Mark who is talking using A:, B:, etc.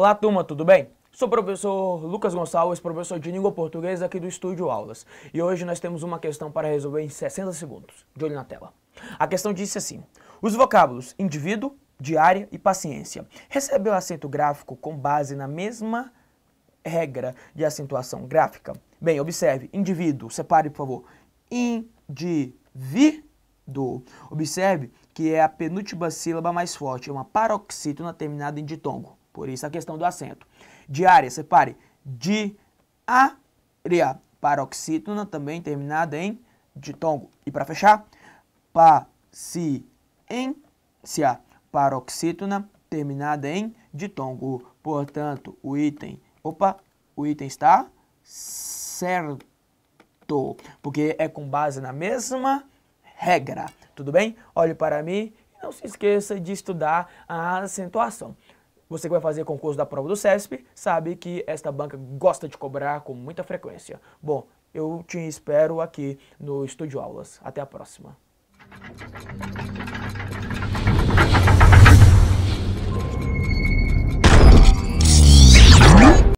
A: Olá, turma, tudo bem? Sou o professor Lucas Gonçalves, professor de língua portuguesa aqui do Estúdio Aulas. E hoje nós temos uma questão para resolver em 60 segundos. De olho na tela. A questão disse assim: Os vocábulos indivíduo, diária e paciência recebem o acento gráfico com base na mesma regra de acentuação gráfica? Bem, observe: indivíduo, separe, por favor. Indivíduo. Observe que é a penúltima sílaba mais forte, é uma paroxítona terminada em ditongo. Por isso a questão do acento. Diária, separe Diária. paroxítona, também terminada em ditongo. E para fechar, paciência paroxítona, terminada em ditongo. Portanto, o item, opa, o item está certo, porque é com base na mesma regra, tudo bem? Olhe para mim e não se esqueça de estudar a acentuação. Você que vai fazer concurso da prova do CESP sabe que esta banca gosta de cobrar com muita frequência. Bom, eu te espero aqui no Estúdio Aulas. Até a próxima.